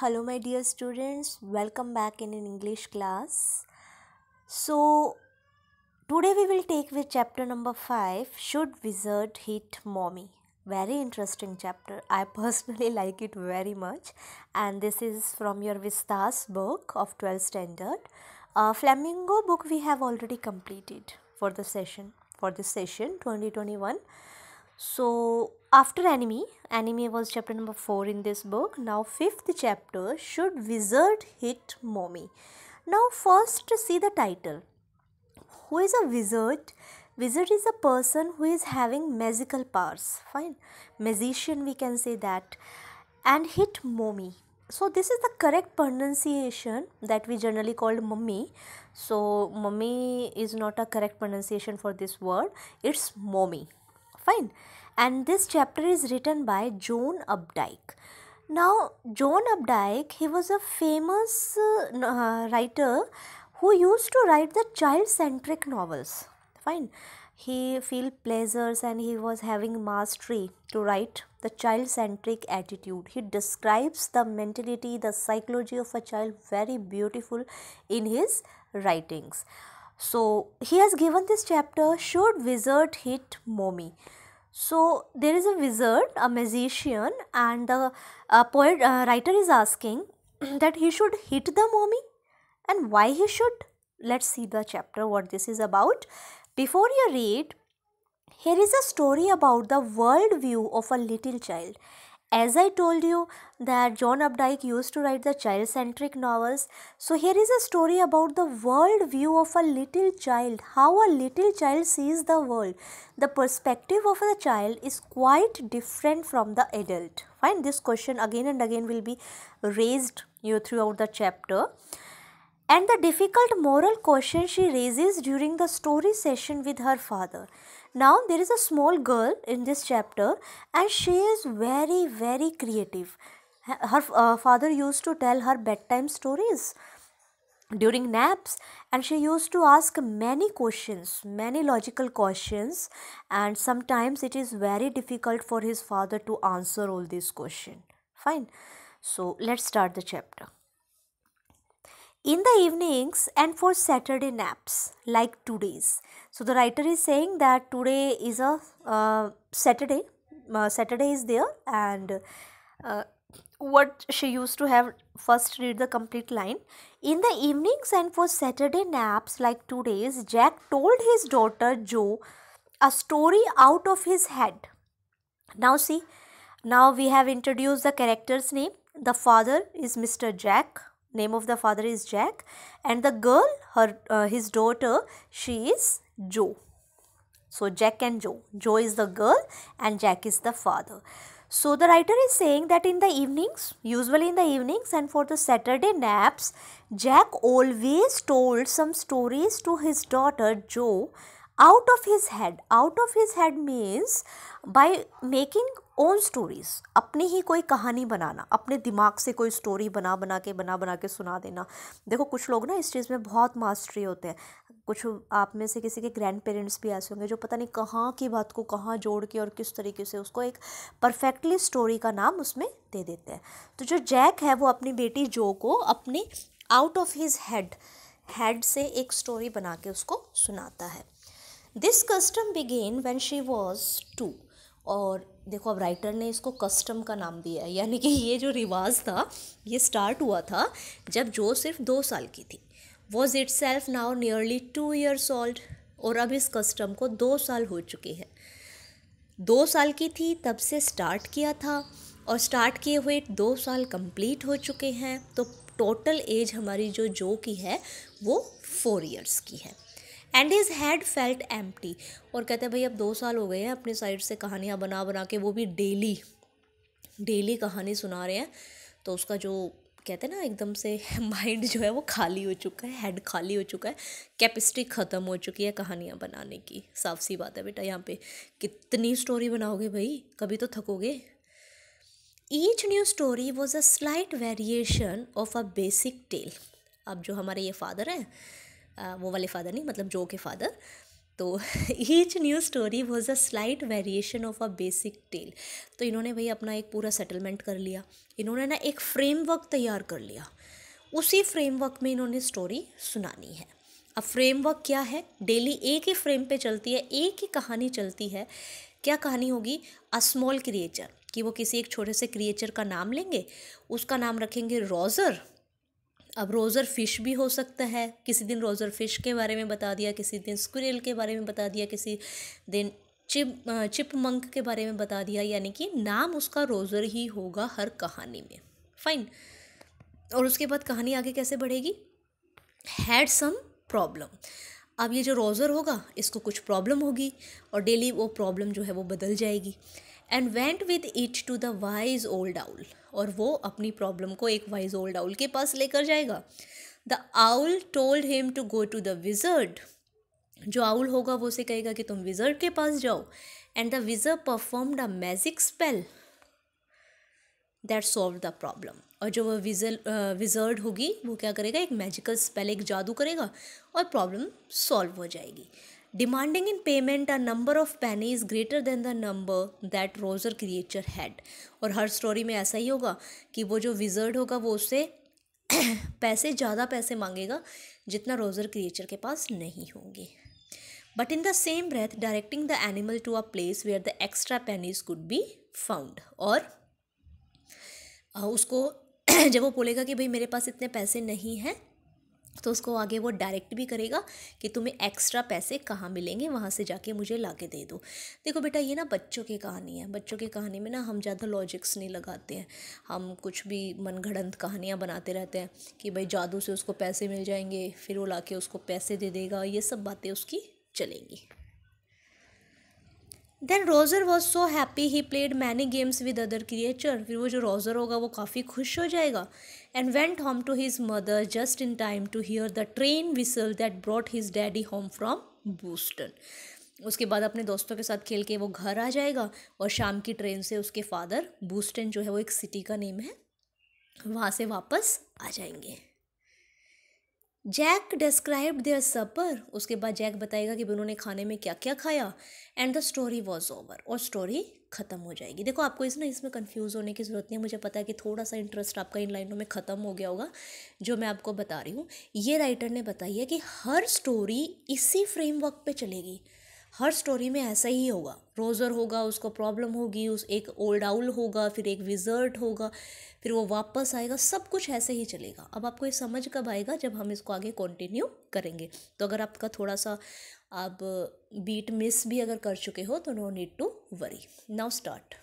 hello my dear students welcome back in an english class so today we will take with chapter number 5 should wizard hit mommy very interesting chapter i personally like it very much and this is from your vistas book of 12th standard uh, flamingo book we have already completed for the session for this session 2021 so after anime, anime was chapter number 4 in this book. Now fifth chapter, Should Wizard Hit Mommy? Now first see the title. Who is a wizard? Wizard is a person who is having magical powers. Fine. Magician we can say that. And hit mommy. So this is the correct pronunciation that we generally called mummy. So mummy is not a correct pronunciation for this word. It's mommy fine and this chapter is written by John Updike now John Updike he was a famous uh, uh, writer who used to write the child centric novels fine he felt pleasures and he was having mastery to write the child centric attitude he describes the mentality the psychology of a child very beautiful in his writings so he has given this chapter should wizard hit mommy so there is a wizard, a magician and the uh, poet uh, writer is asking that he should hit the mummy and why he should. Let's see the chapter what this is about. Before you read, here is a story about the world view of a little child as i told you that john updike used to write the child centric novels so here is a story about the world view of a little child how a little child sees the world the perspective of the child is quite different from the adult fine this question again and again will be raised you throughout the chapter and the difficult moral question she raises during the story session with her father now there is a small girl in this chapter and she is very very creative. Her uh, father used to tell her bedtime stories during naps and she used to ask many questions many logical questions and sometimes it is very difficult for his father to answer all these questions fine so let's start the chapter in the evenings and for Saturday naps like two days. So the writer is saying that today is a uh, Saturday. Uh, Saturday is there and uh, what she used to have first read the complete line. In the evenings and for Saturday naps like two days, Jack told his daughter Jo a story out of his head. Now see, now we have introduced the character's name. The father is Mr. Jack name of the father is Jack and the girl her uh, his daughter she is Joe. So Jack and Joe. Joe is the girl and Jack is the father. So the writer is saying that in the evenings, usually in the evenings and for the Saturday naps, Jack always told some stories to his daughter Joe out of his head. Out of his head means by making own stories अपनी ही कोई कहानी बनाना अपने दिमाग से कोई story बना बना के बना बना के सुना देना देखो कुछ लोग ना इस चीज़ में बहुत मास्टरी होते हैं कुछ आप में से किसी के ग्रैंड पेरेंट्स भी ऐसे होंगे जो पता नहीं कहाँ की बात को कहाँ जोड़ के और किस तरीके से उसको एक परफेक्टली स्टोरी का नाम उसमें दे देते हैं तो जो जैक है वो अपनी बेटी जो को अपनी out of his head head से एक स्टोरी बना के उसको सुनाता है this custom began when she was two और देखो अब राइटर ने इसको कस्टम का नाम दिया है यानी कि ये जो रिवाज था ये स्टार्ट हुआ था जब जो सिर्फ दो साल की थी was itself now nearly two years old और अब इस कस्टम को दो साल हो चुके हैं दो साल की थी तब से स्टार्ट किया था और स्टार्ट किए हुए दो साल कंप्लीट हो चुके हैं तो टोटल एज हमारी जो जो की है वो फोर ईयर्स की है and his had felt em और कहते हैं भाई अब दो साल हो गए हैं अपनी साइड से कहानियाँ बना बना के वो भी डेली डेली कहानी सुना रहे हैं तो उसका जो कहते हैं ना एकदम से माइंड जो है वो खाली हो चुका है हेड खाली हो चुका है कैपेसिटी ख़त्म हो चुकी है कहानियाँ बनाने की साफ सी बात है बेटा यहाँ पे कितनी स्टोरी बनाओगे भाई कभी तो थकोगे each new story was a slight variation of a basic tale अब जो हमारे ये फादर हैं वो वाले फादर नहीं मतलब जो के फादर तो each new story was a slight variation of a basic tale तो इन्होंने भाई अपना एक पूरा सेटलमेंट कर लिया इन्होंने ना एक फ्रेमवर्क तैयार कर लिया उसी फ्रेमवर्क में इन्होंने स्टोरी सुनानी है अब फ्रेमवर्क क्या है डेली एक ही फ्रेम पे चलती है एक ही कहानी चलती है क्या कहानी होगी अ स्मॉल क्रिएचर कि वो किसी एक छोटे से क्रिएचर का नाम लेंगे उसका नाम रखेंगे रॉजर अब रोज़र फ़िश भी हो सकता है किसी दिन रोज़र फ़िश के बारे में बता दिया किसी दिन स्क्रियल के बारे में बता दिया किसी दिन चिप चिप मंक के बारे में बता दिया यानी कि नाम उसका रोज़र ही होगा हर कहानी में फाइन और उसके बाद कहानी आगे कैसे बढ़ेगी हैड सम प्रॉब्लम अब ये जो रोज़र होगा इसको कुछ प्रॉब्लम होगी और डेली वो प्रॉब्लम जो है वो बदल जाएगी and went with it to the wise old owl और वो अपनी प्रॉब्लम को एक वाइज ओल्ड आउल के पास लेकर जाएगा the owl told him to go to the wizard जो आउल होगा वो उसे कहेगा कि तुम विजर्ड के पास जाओ and the wizard performed a magic spell that solve the problem और जो वह विजल विजर्ड होगी वो क्या करेगा एक मैजिकल स्पेल एक जादू करेगा और प्रॉब्लम सॉल्व हो जाएगी in payment a number of penny is greater than the number that Roger creature had और हर स्टोरी में ऐसा ही होगा कि वो जो विजर्ड होगा वो उससे पैसे ज़्यादा पैसे मांगेगा जितना रोजर क्रिएचर के पास नहीं होंगे but in the same breath directing the animal to a place where the extra pennies could be found और उसको जब वो बोलेगा कि भाई मेरे पास इतने पैसे नहीं हैं तो उसको आगे वो डायरेक्ट भी करेगा कि तुम्हें एक्स्ट्रा पैसे कहाँ मिलेंगे वहाँ से जाके मुझे ला के दे दो देखो बेटा ये ना बच्चों की कहानी है बच्चों की कहानी में ना हम ज़्यादा लॉजिक्स नहीं लगाते हैं हम कुछ भी मनगढ़ंत कहानियाँ बनाते रहते हैं कि भाई जादू से उसको पैसे मिल जाएंगे फिर वो ला के उसको पैसे दे देगा ये सब बातें उसकी चलेंगी then Roger was so happy he played many games with other creature फिर वो जो रोज़र होगा वो काफ़ी खुश हो जाएगा and went home to his mother just in time to hear the train whistle that brought his daddy home from Boston उसके बाद अपने दोस्तों के साथ खेल के वो घर आ जाएगा और शाम की ट्रेन से उसके फादर बूस्टन जो है वो एक सिटी का नेम है वहाँ से वापस आ जाएंगे जैक डिस्क्राइब देयर सपर उसके बाद जैक बताएगा कि उन्होंने खाने में क्या क्या खाया and the story was over और स्टोरी ख़त्म हो जाएगी देखो आपको इस ना इसमें कंफ्यूज होने की ज़रूरत नहीं है मुझे पता है कि थोड़ा सा इंटरेस्ट आपका इन लाइनों में ख़त्म हो गया होगा जो मैं आपको बता रही हूँ ये राइटर ने बताई है कि हर स्टोरी इसी फ्रेमवर्क पे चलेगी हर स्टोरी में ऐसा ही होगा रोज़र होगा उसको प्रॉब्लम होगी उस एक ओल्ड आउल होगा फिर एक विजर्ट होगा फिर वो वापस आएगा सब कुछ ऐसे ही चलेगा अब आपको ये समझ कब आएगा जब हम इसको आगे कंटिन्यू करेंगे तो अगर आपका थोड़ा सा आप बीट मिस भी अगर कर चुके हो तो no need to worry now start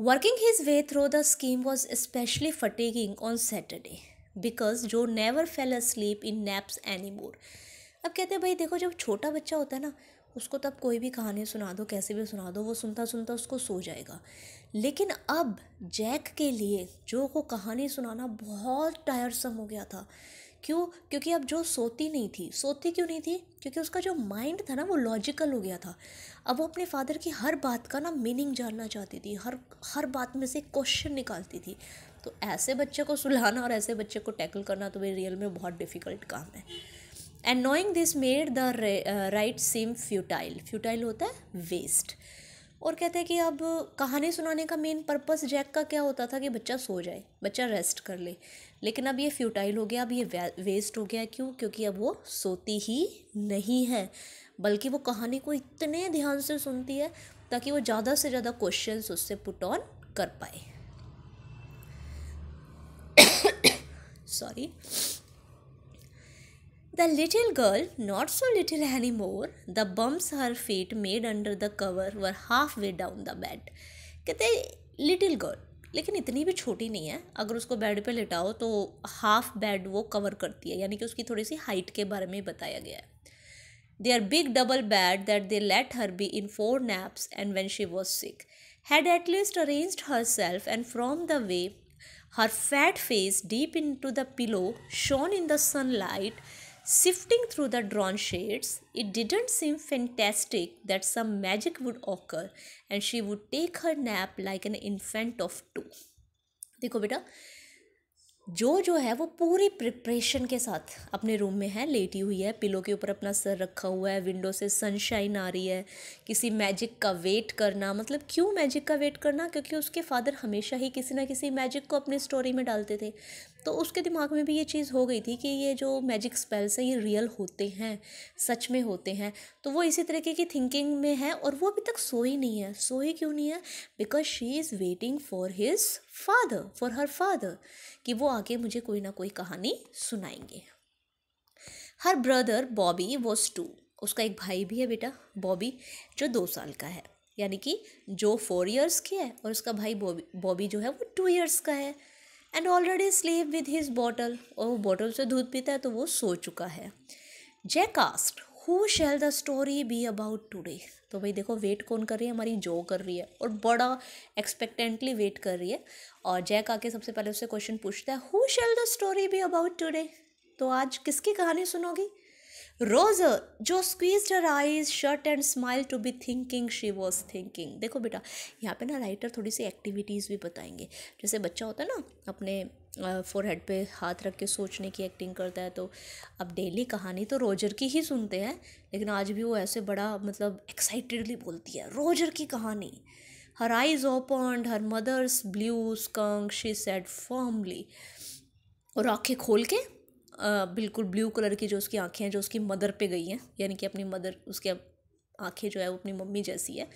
working his way through the scheme was specially fatiguing on Saturday because Joe never fell asleep in naps any more अब कहते हैं भाई देखो जब छोटा बच्चा होता है ना उसको तब कोई भी कहानी सुना दो कैसे भी सुना दो वो सुनता सुनता उसको सो जाएगा लेकिन अब जैक के लिए जो को कहानी सुनाना बहुत टायरसम हो गया था क्यों क्योंकि अब जो सोती नहीं थी सोती क्यों नहीं थी क्योंकि उसका जो माइंड था ना वो लॉजिकल हो गया था अब वो अपने फादर की हर बात का ना मीनिंग जानना चाहती थी हर हर बात में से क्वेश्चन निकालती थी तो ऐसे बच्चे को सुलाना और ऐसे बच्चे को टैकल करना तो भाई रियल में बहुत डिफ़िकल्ट काम है and knowing this made the right seem futile futile होता है वेस्ट और कहते हैं कि अब कहानी सुनाने का मेन पर्पस जैक का क्या होता था कि बच्चा सो जाए बच्चा रेस्ट कर ले लेकिन अब ये फ्यूटाइल हो गया अब ये वेस्ट हो गया क्यों क्योंकि अब वो सोती ही नहीं है बल्कि वो कहानी को इतने ध्यान से सुनती है ताकि वो ज़्यादा से ज़्यादा क्वेश्चन उससे पुट ऑन कर पाए sorry The little girl, not so little anymore, the bumps her feet made under the cover were halfway down the bed. कहते little girl, लेकिन इतनी भी छोटी नहीं है अगर उसको बेड पर लेटाओ तो हाफ बेड वो कवर करती है यानी कि उसकी थोड़ी सी हाइट के बारे में बताया गया है they are big double bed that they let her be in for naps and when she was sick had at least arrange herself and from the way her fat face deep into the pillow shone in the sunlight Sifting through the drawn shades, it didn't seem fantastic that some magic would occur and she would take her nap like an infant of two. देखो बेटा जो जो है वो पूरी preparation के साथ अपने रूम में है लेटी हुई है पिलो के ऊपर अपना सर रखा हुआ है विंडो से सनशाइन आ रही है किसी मैजिक का वेट करना मतलब क्यों मैजिक का वेट करना क्योंकि उसके फादर हमेशा ही किसी ना किसी मैजिक को अपनी स्टोरी में डालते थे तो उसके दिमाग में भी ये चीज़ हो गई थी कि ये जो मैजिक स्पेल्स हैं ये रियल होते हैं सच में होते हैं तो वो इसी तरीके की थिंकिंग में है और वो अभी तक सोई नहीं है सोई क्यों नहीं है because she is waiting for his father for her father कि वो आगे मुझे कोई ना कोई कहानी सुनाएंगे her brother Bobby was two उसका एक भाई भी है बेटा बॉबी जो दो साल का है यानी कि जो फोर इयर्स की है और उसका भाई बॉबी बॉबी जो है वो टू इयर्स का है and already sleep with his bottle और वो बॉटल से दूध पीता है तो वो सो चुका है Jack asked who shall the story be about today तो भाई देखो वेट कौन कर रही है हमारी जो कर रही है और बड़ा एक्सपेक्टेंटली वेट कर रही है और जैक आके सबसे पहले उससे क्वेश्चन पूछता है who shall the story be about today तो आज किसकी कहानी सुनोगी रोज़ जो squeeze her eyes shut and smile to be thinking she was thinking देखो बेटा यहाँ पे ना राइटर थोड़ी सी एक्टिविटीज़ भी बताएंगे जैसे बच्चा होता है ना अपने फोर हेड पे हाथ रख के सोचने की एक्टिंग करता है तो अब डेली कहानी तो रोजर की ही सुनते हैं लेकिन आज भी वो ऐसे बड़ा मतलब एक्साइटेडली बोलती है रोजर की कहानी her eyes opened her mother's blue skunk she said formally और आँखें खोल के बिल्कुल ब्लू कलर की जो उसकी आँखें हैं जो उसकी मदर पे गई हैं यानी कि अपनी मदर उसके आँखें जो है वो अपनी मम्मी जैसी है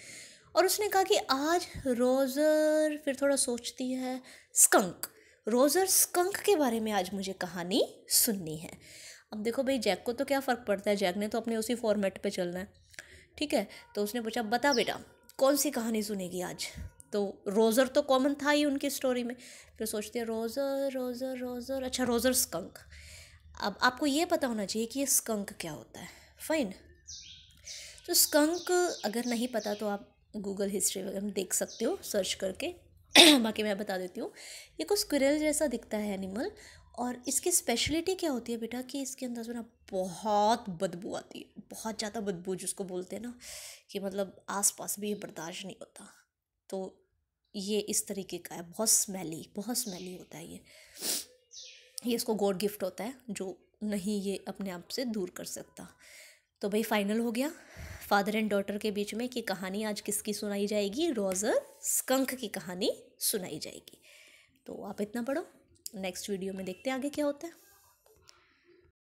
और उसने कहा कि आज रोज़र फिर थोड़ा सोचती है स्कंक रोज़र स्कंक के बारे में आज मुझे कहानी सुननी है अब देखो भाई जैक को तो क्या फ़र्क पड़ता है जैक ने तो अपने उसी फॉर्मेट पे चलना है ठीक है तो उसने पूछा बता बेटा कौन सी कहानी सुनेगी आज तो रोज़र तो कॉमन था ही उनकी स्टोरी में फिर सोचती है रोज़र रोज़र रोज़र अच्छा रोज़र स्कंक अब आपको ये पता होना चाहिए कि ये स्कंक क्या होता है फाइन तो स्कंक अगर नहीं पता तो आप गूगल हिस्ट्री वगैरह में देख सकते हो सर्च करके बाकी मैं बता देती हूँ ये कुछ स्क्रेल जैसा दिखता है एनिमल और इसकी स्पेशलिटी क्या होती है बेटा कि इसके अंदर जो ना बहुत बदबू आती है बहुत ज़्यादा बदबू जिसको बोलते हैं ना कि मतलब आसपास भी ये बर्दाश्त नहीं होता तो ये इस तरीके का है बहुत स्मेली बहुत स्मेली होता है ये ये इसको गॉड गिफ्ट होता है जो नहीं ये अपने आप से दूर कर सकता तो भाई फाइनल हो गया फादर एंड डॉटर के बीच में कि कहानी आज किसकी सुनाई जाएगी रोज़र स्कंक की कहानी सुनाई जाएगी तो आप इतना पढ़ो नेक्स्ट वीडियो में देखते हैं आगे क्या होता है